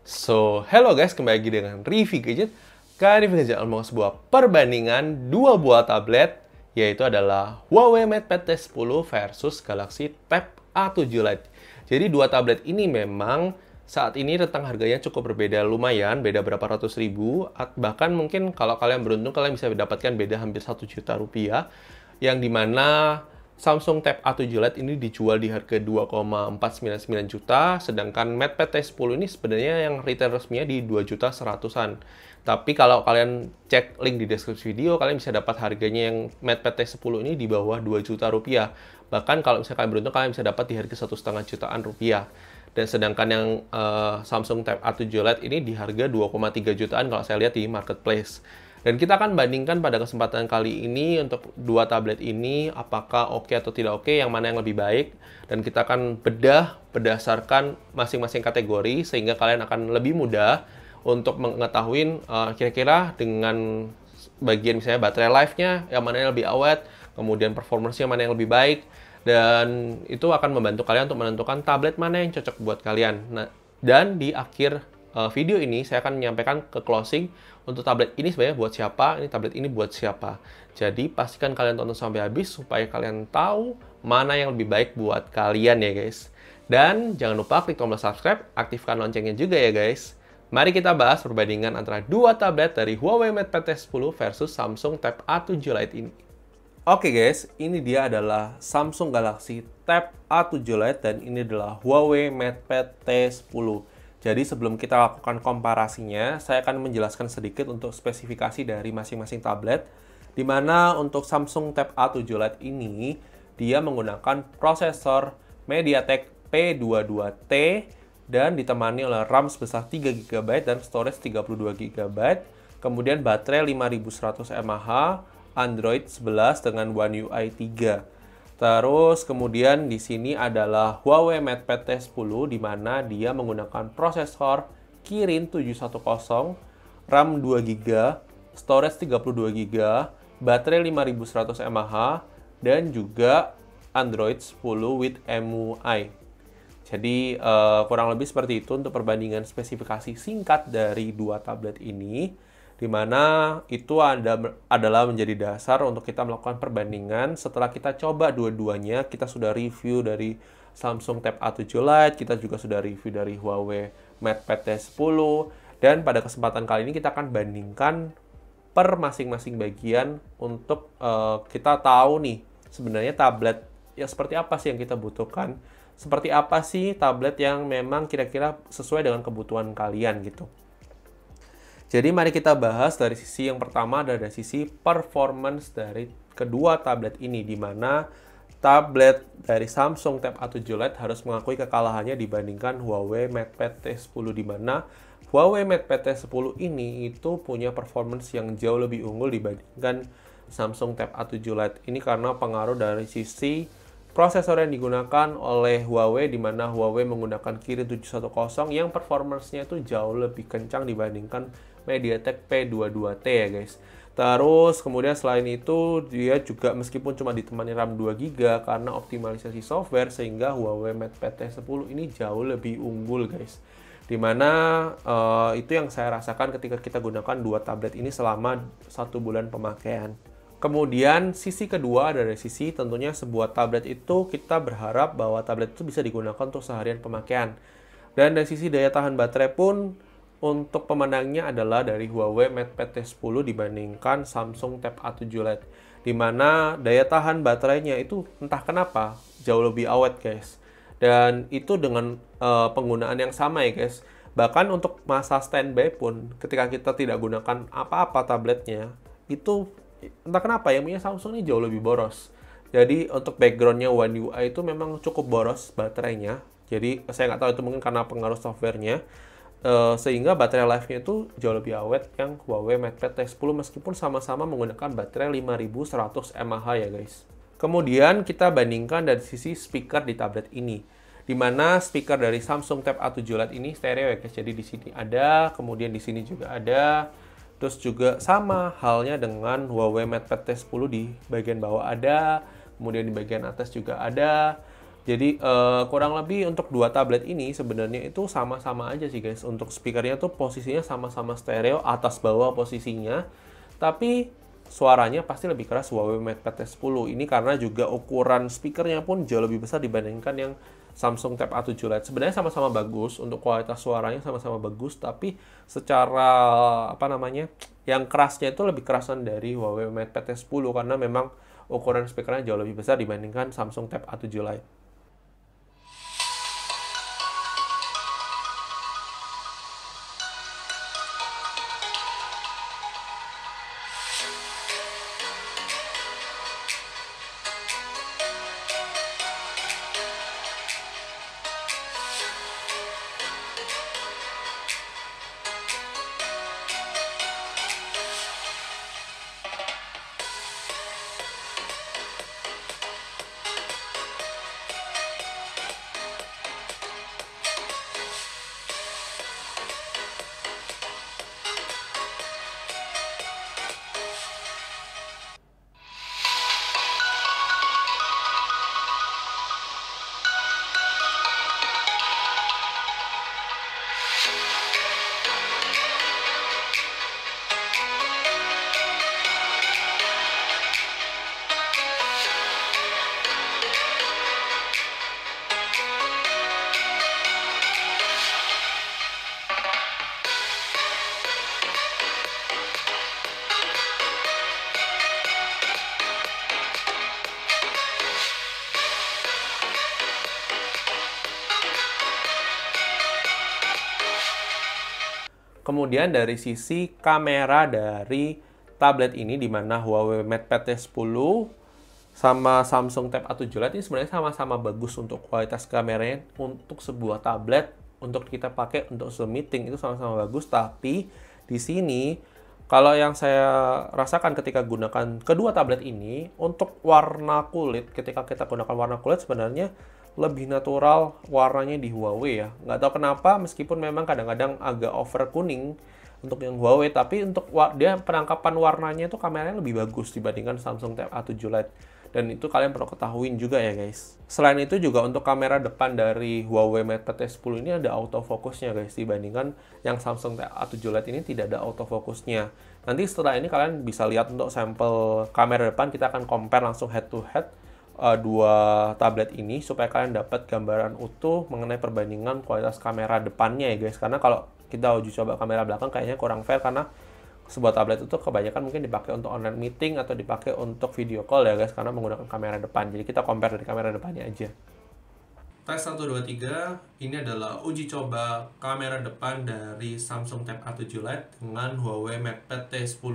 So, hello guys, kembali lagi dengan Rivi Gadget. Kali ini Gadget mau sebuah perbandingan dua buah tablet, yaitu adalah Huawei MatePad T10 versus Galaxy Tab A7 Lite. Jadi, dua tablet ini memang saat ini rentang harganya cukup berbeda lumayan, beda berapa ratus ribu, bahkan mungkin kalau kalian beruntung kalian bisa mendapatkan beda hampir satu juta rupiah, yang dimana Samsung Tab A7 Lite ini dijual di harga 2,499 juta, sedangkan MatePad T10 ini sebenarnya yang retail resminya di 2 juta seratusan. Tapi kalau kalian cek link di deskripsi video, kalian bisa dapat harganya yang MatePad T10 ini di bawah 2 juta rupiah. Bahkan kalau misalnya kalian beruntung, kalian bisa dapat di harga satu setengah jutaan rupiah. Dan sedangkan yang uh, Samsung Tab A7 Lite ini di harga 2,3 jutaan kalau saya lihat di marketplace. Dan kita akan bandingkan pada kesempatan kali ini untuk dua tablet ini apakah oke okay atau tidak oke, okay, yang mana yang lebih baik. Dan kita akan bedah berdasarkan masing-masing kategori sehingga kalian akan lebih mudah untuk mengetahui uh, eh, kira-kira dengan bagian misalnya baterai life-nya yang mana yang lebih awet, kemudian yang mana yang lebih baik dan itu akan membantu kalian untuk menentukan tablet mana yang cocok buat kalian. Nah, dan di akhir uh, video ini saya akan menyampaikan ke closing untuk tablet ini sebenarnya buat siapa, ini tablet ini buat siapa. Jadi pastikan kalian tonton sampai habis supaya kalian tahu mana yang lebih baik buat kalian ya guys. Dan jangan lupa klik tombol subscribe, aktifkan loncengnya juga ya guys. Mari kita bahas perbandingan antara dua tablet dari Huawei MatePad T10 versus Samsung Tab A7 Lite ini. Oke guys, ini dia adalah Samsung Galaxy Tab A7 Lite dan ini adalah Huawei MatePad T10. Jadi sebelum kita lakukan komparasinya, saya akan menjelaskan sedikit untuk spesifikasi dari masing-masing tablet. Di mana untuk Samsung Tab A7 Lite ini, dia menggunakan prosesor MediaTek P22T dan ditemani oleh RAM sebesar 3 GB dan storage 32 GB. Kemudian baterai 5100 mAh, Android 11 dengan One UI 3. Terus kemudian di sini adalah Huawei MatePad T10 di mana dia menggunakan prosesor Kirin 710, RAM 2GB, storage 32GB, baterai 5100 mAh dan juga Android 10 with MUI. Jadi uh, kurang lebih seperti itu untuk perbandingan spesifikasi singkat dari dua tablet ini di mana itu ada, adalah menjadi dasar untuk kita melakukan perbandingan setelah kita coba dua-duanya kita sudah review dari Samsung Tab A7 Lite kita juga sudah review dari Huawei MatePad T10 dan pada kesempatan kali ini kita akan bandingkan per masing-masing bagian untuk uh, kita tahu nih sebenarnya tablet ya seperti apa sih yang kita butuhkan seperti apa sih tablet yang memang kira-kira sesuai dengan kebutuhan kalian gitu. Jadi mari kita bahas dari sisi yang pertama ada dari sisi performance dari kedua tablet ini di mana tablet dari Samsung Tab A7 Lite harus mengakui kekalahannya dibandingkan Huawei MatePad T10 di mana Huawei MatePad T10 ini itu punya performance yang jauh lebih unggul dibandingkan Samsung Tab A7 Lite ini karena pengaruh dari sisi prosesor yang digunakan oleh Huawei di mana Huawei menggunakan Kirin 710 yang performancenya itu jauh lebih kencang dibandingkan MediaTek P22T ya guys. Terus kemudian selain itu dia juga meskipun cuma ditemani RAM 2GB karena optimalisasi software sehingga Huawei Mate PT 10 ini jauh lebih unggul guys. Dimana uh, itu yang saya rasakan ketika kita gunakan dua tablet ini selama satu bulan pemakaian. Kemudian sisi kedua dari sisi tentunya sebuah tablet itu kita berharap bahwa tablet itu bisa digunakan untuk seharian pemakaian. Dan dari sisi daya tahan baterai pun untuk pemenangnya adalah dari Huawei MatePad T10 dibandingkan Samsung Tab A7 LED. mana daya tahan baterainya itu entah kenapa jauh lebih awet guys. Dan itu dengan uh, penggunaan yang sama ya guys. Bahkan untuk masa standby pun ketika kita tidak gunakan apa-apa tabletnya itu entah kenapa yang punya Samsung ini jauh lebih boros. Jadi untuk backgroundnya One UI itu memang cukup boros baterainya. Jadi saya nggak tahu itu mungkin karena pengaruh softwarenya Eh, sehingga baterai life-nya itu jauh lebih awet yang Huawei MatePad T10 meskipun sama-sama menggunakan baterai 5100 mAh ya guys. Kemudian kita bandingkan dari sisi speaker di tablet ini. Di mana speaker dari Samsung Tab A7 LED ini stereo ya guys. Jadi di sini ada, kemudian di sini juga ada. Terus juga sama halnya dengan Huawei MatePad T10 di bagian bawah ada, kemudian di bagian atas juga ada jadi uh, kurang lebih untuk dua tablet ini sebenarnya itu sama-sama aja sih guys. Untuk speakernya tuh posisinya sama-sama stereo atas bawah posisinya. Tapi suaranya pasti lebih keras Huawei MatePad t 10 Ini karena juga ukuran speakernya pun jauh lebih besar dibandingkan yang Samsung Tab A7 Lite. Sebenarnya sama-sama bagus untuk kualitas suaranya sama-sama bagus, tapi secara apa namanya? yang kerasnya itu lebih kerasan dari Huawei MatePad t 10 karena memang ukuran speakernya jauh lebih besar dibandingkan Samsung Tab A7 Lite. Kemudian dari sisi kamera dari tablet ini di mana Huawei MatePad 10 sama Samsung Tab A7 Lite ini sebenarnya sama-sama bagus untuk kualitas kameranya untuk sebuah tablet untuk kita pakai untuk Zoom meeting itu sama-sama bagus tapi di sini kalau yang saya rasakan ketika gunakan kedua tablet ini untuk warna kulit ketika kita gunakan warna kulit sebenarnya lebih natural warnanya di Huawei ya. Nggak tahu kenapa, meskipun memang kadang-kadang agak over kuning untuk yang Huawei, tapi untuk dia penangkapan warnanya itu kameranya lebih bagus dibandingkan Samsung Tab A7 Lite. Dan itu kalian perlu ketahuin juga ya guys. Selain itu juga untuk kamera depan dari Huawei Mate S10 ini ada autofocusnya guys. Dibandingkan yang Samsung Tab A7 Lite ini tidak ada autofocusnya. Nanti setelah ini kalian bisa lihat untuk sampel kamera depan kita akan compare langsung head to head uh, dua tablet ini supaya kalian dapat gambaran utuh mengenai perbandingan kualitas kamera depannya ya guys karena kalau kita uji coba kamera belakang kayaknya kurang fair karena sebuah tablet itu kebanyakan mungkin dipakai untuk online meeting atau dipakai untuk video call ya guys karena menggunakan kamera depan jadi kita compare dari kamera depannya aja tes 1, 2, 3 ini adalah uji coba kamera depan dari Samsung Tab A7 Lite dengan Huawei MatePad T10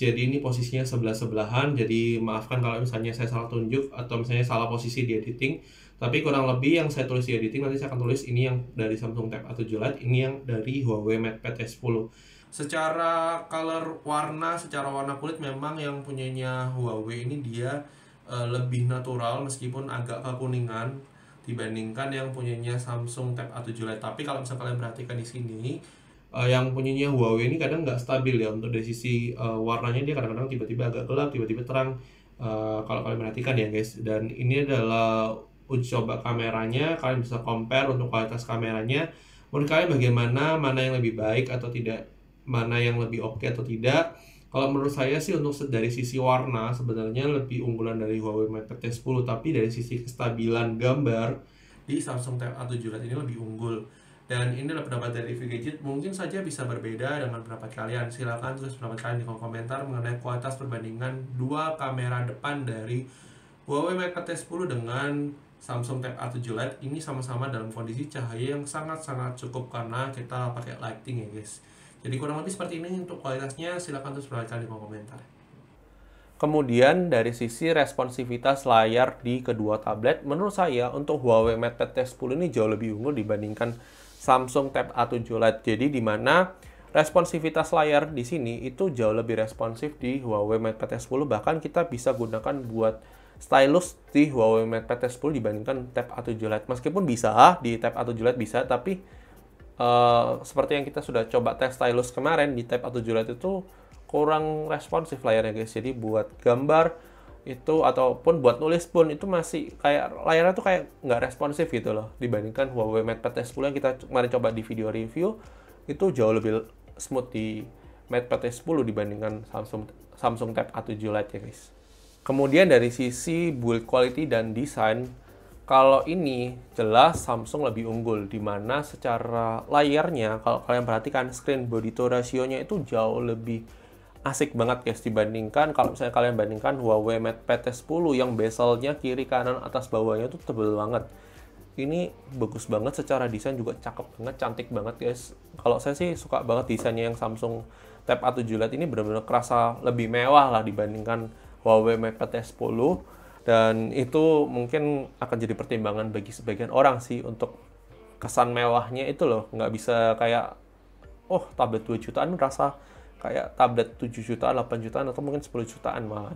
jadi ini posisinya sebelah-sebelahan jadi maafkan kalau misalnya saya salah tunjuk atau misalnya salah posisi di editing tapi kurang lebih yang saya tulis di editing nanti saya akan tulis ini yang dari Samsung Tab A7 Lite ini yang dari Huawei MatePad S10 secara color warna secara warna kulit memang yang punyanya Huawei ini dia e, lebih natural meskipun agak kekuningan dibandingkan yang punyanya Samsung Tab A7 Lite tapi kalau misalnya kalian perhatikan di sini uh, yang punyanya Huawei ini kadang nggak stabil ya untuk dari sisi uh, warnanya dia kadang-kadang tiba-tiba agak gelap tiba-tiba terang uh, kalau kalian perhatikan ya guys dan ini adalah uji coba kameranya kalian bisa compare untuk kualitas kameranya menurut kalian bagaimana mana yang lebih baik atau tidak mana yang lebih oke okay atau tidak kalau menurut saya sih untuk dari sisi warna sebenarnya lebih unggulan dari Huawei Mate 10 tapi dari sisi kestabilan gambar di Samsung Tab A7 ini lebih unggul dan ini adalah pendapat dari Review Gadget, mungkin saja bisa berbeda dengan pendapat kalian. Silahkan tulis pendapat kalian di kolom komentar mengenai kualitas perbandingan dua kamera depan dari Huawei Mate 10 dengan Samsung Tab A7 Lite. Ini sama-sama dalam kondisi cahaya yang sangat-sangat cukup karena kita pakai lighting ya guys. Jadi kurang lebih seperti ini untuk kualitasnya, silahkan tulis pendapat kalian di kolom komentar. Kemudian dari sisi responsivitas layar di kedua tablet, menurut saya untuk Huawei Mate 10 ini jauh lebih unggul dibandingkan Samsung Tab A7 Lite, Jadi di mana responsivitas layar di sini itu jauh lebih responsif di Huawei MatePad 10 bahkan kita bisa gunakan buat stylus di Huawei MatePad 10 dibandingkan Tab A7 Lite. Meskipun bisa di Tab A7 Lite bisa tapi uh, seperti yang kita sudah coba tes stylus kemarin di Tab A7 Lite itu kurang responsif layarnya guys. Jadi buat gambar itu ataupun buat nulis pun itu masih kayak layarnya tuh kayak nggak responsif gitu loh dibandingkan Huawei MatePad S10 yang kita kemarin coba di video review itu jauh lebih smooth di MatePad S10 dibandingkan Samsung Samsung Tab A7 Lite ya guys. Kemudian dari sisi build quality dan desain kalau ini jelas Samsung lebih unggul di mana secara layarnya kalau kalian perhatikan screen body to ratio-nya itu jauh lebih asik banget guys dibandingkan kalau misalnya kalian bandingkan Huawei Mate PT10 yang bezelnya kiri kanan atas bawahnya itu tebel banget ini bagus banget secara desain juga cakep banget cantik banget guys kalau saya sih suka banget desainnya yang Samsung Tab A7 Lite ini benar-benar kerasa lebih mewah lah dibandingkan Huawei Mate PT10 dan itu mungkin akan jadi pertimbangan bagi sebagian orang sih untuk kesan mewahnya itu loh nggak bisa kayak oh tablet 2 jutaan rasa kayak tablet 7 juta, 8 jutaan, atau mungkin 10 jutaan malah.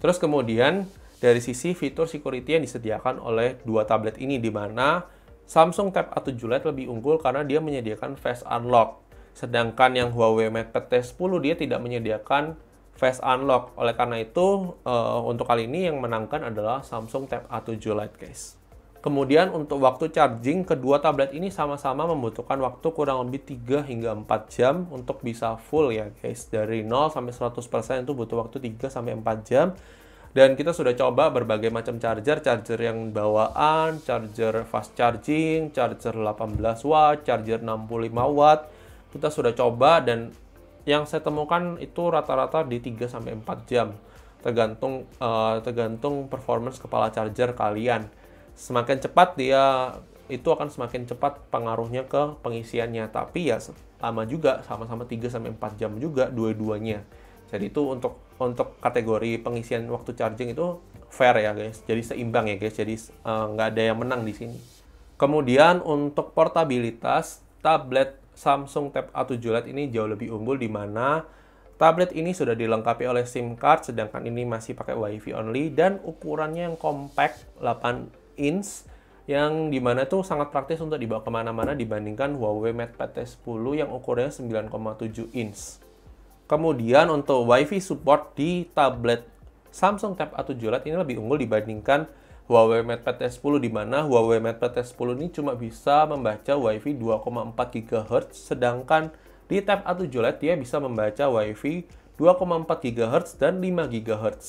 Terus kemudian dari sisi fitur security yang disediakan oleh dua tablet ini di mana Samsung Tab A7 Lite lebih unggul karena dia menyediakan Face Unlock. Sedangkan yang Huawei MatePad T10 dia tidak menyediakan Face Unlock. Oleh karena itu, uh, untuk kali ini yang menangkan adalah Samsung Tab A7 Lite, guys. Kemudian untuk waktu charging, kedua tablet ini sama-sama membutuhkan waktu kurang lebih 3 hingga 4 jam untuk bisa full ya guys. Dari 0 sampai 100% itu butuh waktu 3 sampai 4 jam. Dan kita sudah coba berbagai macam charger, charger yang bawaan, charger fast charging, charger 18 watt, charger 65 watt. Kita sudah coba dan yang saya temukan itu rata-rata di 3 sampai 4 jam tergantung uh, tergantung performance kepala charger kalian semakin cepat dia itu akan semakin cepat pengaruhnya ke pengisiannya tapi ya lama juga sama-sama 3 sampai 4 jam juga dua-duanya. Jadi itu untuk untuk kategori pengisian waktu charging itu fair ya guys. Jadi seimbang ya guys. Jadi eh, nggak uh, ada yang menang di sini. Kemudian untuk portabilitas tablet Samsung Tab A7 Lite ini jauh lebih unggul di mana Tablet ini sudah dilengkapi oleh SIM card, sedangkan ini masih pakai WiFi only dan ukurannya yang compact 8 inch yang dimana tuh sangat praktis untuk dibawa kemana-mana dibandingkan Huawei MatePad 10 yang ukurannya 9,7 inch. Kemudian untuk WiFi support di tablet Samsung Tab A7 OLED ini lebih unggul dibandingkan Huawei MatePad 10 di mana Huawei MatePad 10 ini cuma bisa membaca WiFi 2,4 GHz sedangkan di Tab A7 OLED dia bisa membaca WiFi 2,4 GHz dan 5 GHz.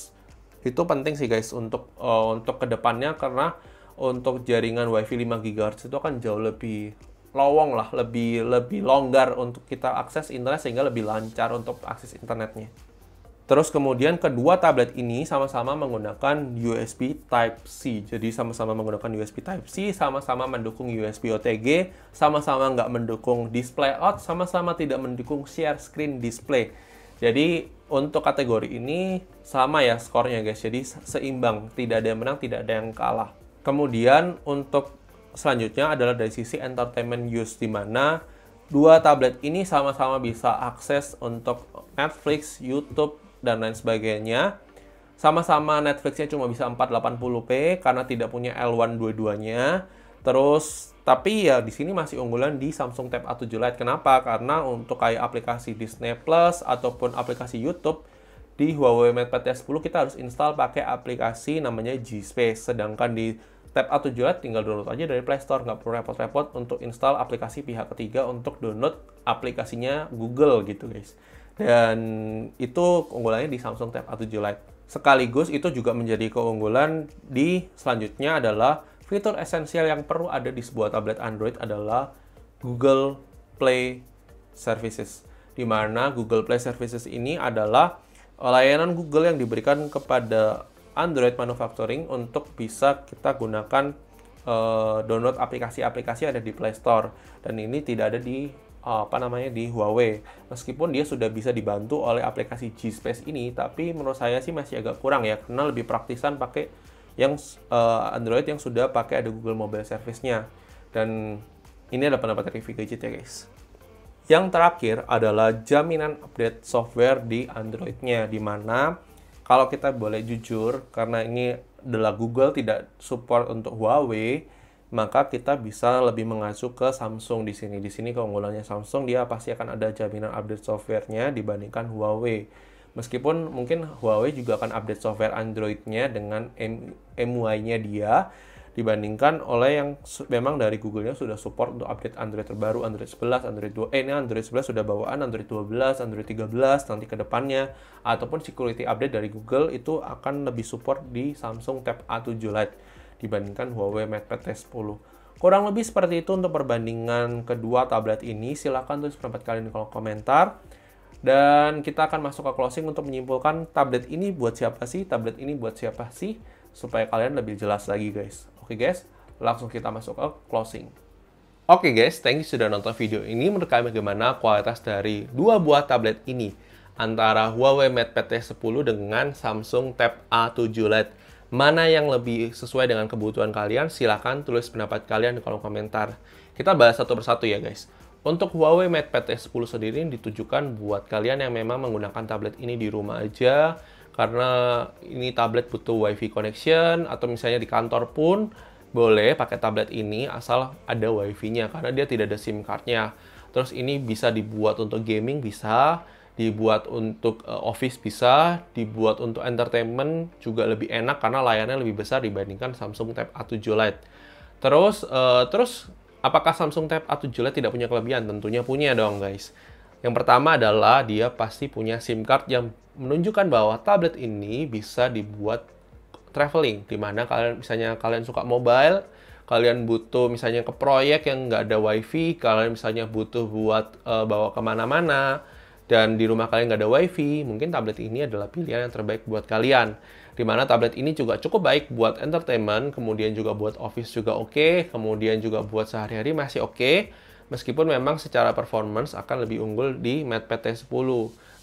Itu penting sih guys untuk uh, untuk kedepannya karena untuk jaringan WiFi 5 GHz itu akan jauh lebih lowong lah, lebih lebih longgar untuk kita akses internet sehingga lebih lancar untuk akses internetnya. Terus kemudian kedua tablet ini sama-sama menggunakan USB Type-C. Jadi sama-sama menggunakan USB Type-C, sama-sama mendukung USB OTG, sama-sama nggak mendukung display out, sama-sama tidak mendukung share screen display. Jadi untuk kategori ini sama ya skornya guys, jadi seimbang. Tidak ada yang menang, tidak ada yang kalah. Kemudian untuk selanjutnya adalah dari sisi entertainment use di mana dua tablet ini sama-sama bisa akses untuk Netflix, YouTube, dan lain sebagainya. Sama-sama Netflixnya cuma bisa 480p karena tidak punya L1 dua-duanya. Terus tapi ya di sini masih unggulan di Samsung Tab A7 Lite. Kenapa? Karena untuk kayak aplikasi Disney Plus ataupun aplikasi YouTube di Huawei MatePad 10 kita harus install pakai aplikasi namanya G Space. Sedangkan di Tab A7 tinggal download aja dari Play Store, nggak perlu repot-repot untuk install aplikasi pihak ketiga untuk download aplikasinya Google gitu guys. Dan itu keunggulannya di Samsung Tab A7 Lite. Sekaligus itu juga menjadi keunggulan di selanjutnya adalah fitur esensial yang perlu ada di sebuah tablet Android adalah Google Play Services. dimana Google Play Services ini adalah layanan Google yang diberikan kepada Android Manufacturing untuk bisa kita gunakan uh, download aplikasi-aplikasi ada di Play Store dan ini tidak ada di uh, apa namanya di Huawei. Meskipun dia sudah bisa dibantu oleh aplikasi G Space ini, tapi menurut saya sih masih agak kurang ya karena lebih praktisan pakai yang uh, Android yang sudah pakai ada Google Mobile Service-nya. Dan ini adalah pendapat dari Gadget ya guys. Yang terakhir adalah jaminan update software di Android-nya, di mana kalau kita boleh jujur karena ini adalah Google tidak support untuk Huawei maka kita bisa lebih mengacu ke Samsung di sini. Di sini keunggulannya Samsung dia pasti akan ada jaminan update softwarenya dibandingkan Huawei. Meskipun mungkin Huawei juga akan update software Android-nya dengan MUI-nya dia, dibandingkan oleh yang memang dari Google-nya sudah support untuk update Android terbaru Android 11, Android 2, eh ini Android 11 sudah bawaan Android 12, Android 13 nanti ke depannya ataupun security update dari Google itu akan lebih support di Samsung Tab A7 Lite dibandingkan Huawei MatePad T10. Kurang lebih seperti itu untuk perbandingan kedua tablet ini. Silahkan tulis pendapat kalian di kolom komentar. Dan kita akan masuk ke closing untuk menyimpulkan tablet ini buat siapa sih, tablet ini buat siapa sih, supaya kalian lebih jelas lagi guys. Oke guys, langsung kita masuk ke closing. Oke guys, thank you sudah nonton video ini. Menurut kalian bagaimana kualitas dari dua buah tablet ini? Antara Huawei MatePad T10 dengan Samsung Tab A7 Lite. Mana yang lebih sesuai dengan kebutuhan kalian? Silahkan tulis pendapat kalian di kolom komentar. Kita bahas satu persatu ya guys. Untuk Huawei MatePad T10 sendiri ditujukan buat kalian yang memang menggunakan tablet ini di rumah aja, karena ini tablet butuh wifi connection atau misalnya di kantor pun boleh pakai tablet ini asal ada wifi-nya karena dia tidak ada SIM card-nya. Terus ini bisa dibuat untuk gaming bisa, dibuat untuk eh, office bisa, dibuat untuk entertainment juga lebih enak karena layarnya lebih besar dibandingkan Samsung Tab A7 Lite. Terus uh, terus apakah Samsung Tab A7 Lite tidak punya kelebihan? Tentunya punya dong, guys. Yang pertama adalah dia pasti punya SIM card yang menunjukkan bahwa tablet ini bisa dibuat traveling, di mana kalian misalnya kalian suka mobile, kalian butuh misalnya ke proyek yang nggak ada wifi, kalian misalnya butuh buat uh, bawa kemana-mana, dan di rumah kalian nggak ada wifi, mungkin tablet ini adalah pilihan yang terbaik buat kalian. Dimana tablet ini juga cukup baik buat entertainment, kemudian juga buat office juga oke, okay, kemudian juga buat sehari-hari masih oke. Okay meskipun memang secara performance akan lebih unggul di MatePad T10.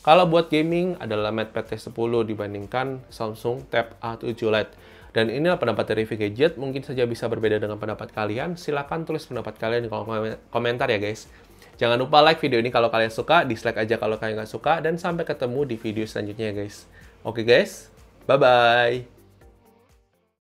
Kalau buat gaming adalah MatePad T10 dibandingkan Samsung Tab A7 Lite. Dan inilah pendapat dari Gadget, mungkin saja bisa berbeda dengan pendapat kalian. Silahkan tulis pendapat kalian di kolom komentar ya guys. Jangan lupa like video ini kalau kalian suka, dislike aja kalau kalian nggak suka, dan sampai ketemu di video selanjutnya ya guys. Oke guys, bye-bye!